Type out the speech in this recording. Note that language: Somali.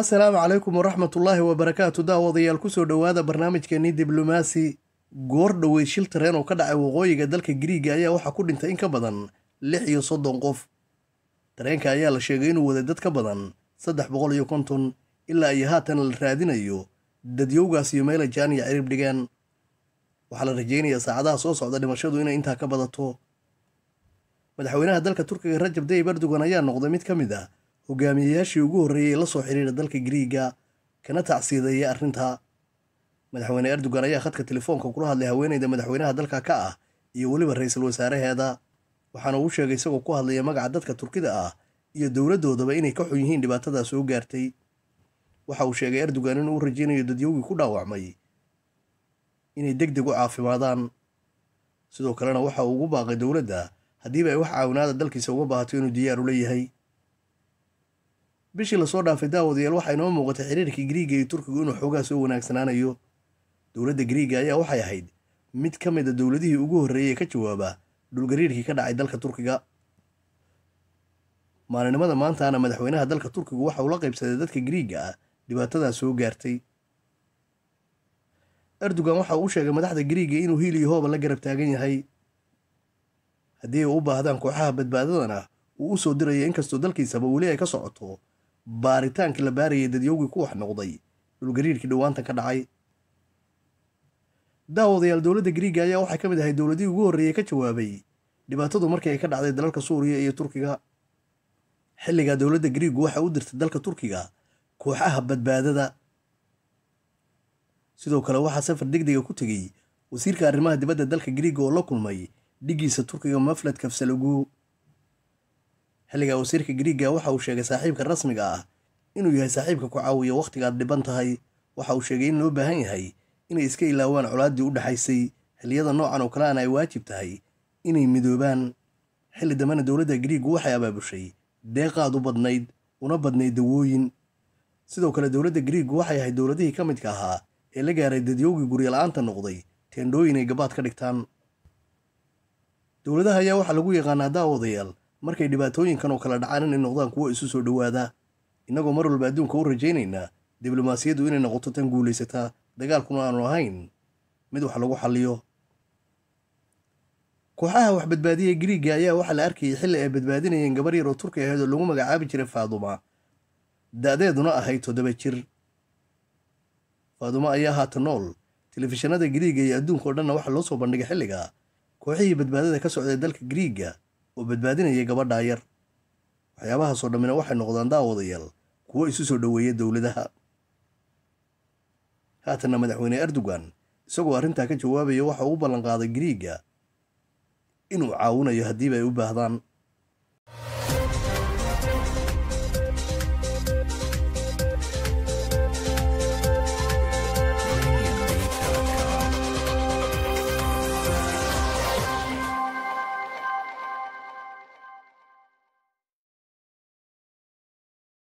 asalaamu calaykum waraxmatullaahi wabarakaatu daawadayaal kusoo dhowaada barnaamijkeenii diblomaasi goor dhoweyd shil tareen oo ka dhacay waqooyiga dalka griiga ayaa waxaa ku dhintay in ka badan lix iyo soddon qof tareenka ayaa la sheegay inuu waday dad ka badan saddex boqol iyo konton ilaa iyo haatan la raadinayo dadyowgaas iyo meelay jaaniya cirib dhigeen waxaa la rajaynayaa saacadaha soo socda dhimashadu inay intaa ka badato madaxweynaha dalka turkiga rajab dayib erdogan ayaa noqday mid ka mid ah hogaamiyeyaashii ugu horreeyey ee la soo xiriira dalka griiga kana tacsiideeya arrinta madaxweyne erdogan ayaa khadka telefoonka kula hadlay haweeneyda madaxweynaha dalka ka ah iyo weliba ra-iisul wasaaraheeda waxaana uu sheegay isagoo ku hadlaya magaca dadka turkida ah iyo dowladdoodaba inay ka xun yihiin dhibaatadaas oo gaartay waxa uu sheegay erdogan inuu u rajaynayo dadyowgii ku dhaawacmay inay deg deg u caafimaadaan sidoo kalena waxa uu ugu baaqay dowladda haddiiba ay wax caawinaada dalkiisa uga baahato inuu diyaaru leeyahay bishii lasoo dhaafay daawadayaal waxaa inoo muuqatay xiriirkii griiga iyo turkigu inuu xoogaa soo wanaagsanaanayo dowladda griiga ayaa waxay ahayd mid ka mid a dowladihii ugu horreeyay ee ka jawaaba dhulgariirkii ka dhacay dalka turkiga maalinimada maantaana madaxweynaha dalka turkigu waxa uu la qaybsaday dadka griiga ah dhibaatadaas soo gaartay erdogan waxa uu sheegay madaxda griiga inuu hiil iyo hooba la garab taagan yahay haddii ay u baahdaan kooxaha badbaadadana uu u soo diraya inkastoo dalkiisaba weli ay ka socoto baaritaanka la baarayay dadyowgii ku wax noqday dhulgariirkii dhowaantan ka dhacay daawadayaal dowladda griiga ayaa waxay ka mid ahay dowladihii ugu horreeyey ka jawaabay dhibaatadu markii ay ka dhacday dalalka suuriya iyo turkiga xilligaa dowladda griigu waxay u dirtay dalka turkiga kooxaha badbaadada sidoo kale waxaa safar deg dega ah ku tegey wasiirka arrimaha dibadda dalka gariiga oo la kulmay dhiggiisa turkiga maflad kafsalagu xilligaa wasiirka griigga waxa uu sheegay saaxiibka rasmiga ah inuu yahay saaxiibka ku caawiya wakhtigaad dhiban tahay waxa uu sheegay in loo baahan yahay inay iska ilaawaan colaaddii u dhexaysay xilliyada noocan oo kale ana ay waajib tahay inay midoobaan xilli dambena dowladda griigu waxay abaabushay deeqaad u badnayd una badnayd dawooyin sidoo kale dowladda griigu waxay ahayd dowladihii ka midka ahaa ee la gaaray dadyoogii gurya la aanta noqday teendhooyin ay gabaad ka dhigtaan dowladaha ayaa waxaa lagu yaqaanaa daawadayaal markay dhibaatooyinkan oo kala dhacaan inay noqdaan kuwo isu soo dhowaada innagoo mar walba adduunka u rajaynaynaa diblomaasiyaddu inay noqoto tan guulaysataa dagaalkuna aanu ahayn mid wax lagu xalliyo kooxaha waxbadbaadiya badbaadiya griiga ayaa waxaa la arkayay xilli ay badbaadinayeen gabar yar oo turki ahayd oo lagu magacaabi jiray faaduma da-deeduna ahayd toddoba jir faaduma ayaa haata nool telefishinada griiga iyo adduunka oo dhanna waxaa loo soo bandhigay xilliga kooxihii badbaadada ka socday dalka griiga oo badbaadinaya gabadhaa yar waxyaabahaasoo dhammina waxay noqdaan daawadayal kuwo isu soo dhoweeya dowladaha haatanna madaxweyne erdogan isagoo arrintaa ka jawaabaya waxa uu ballanqaaday griiga inuu caawinayo haddiiba ay u baahdaan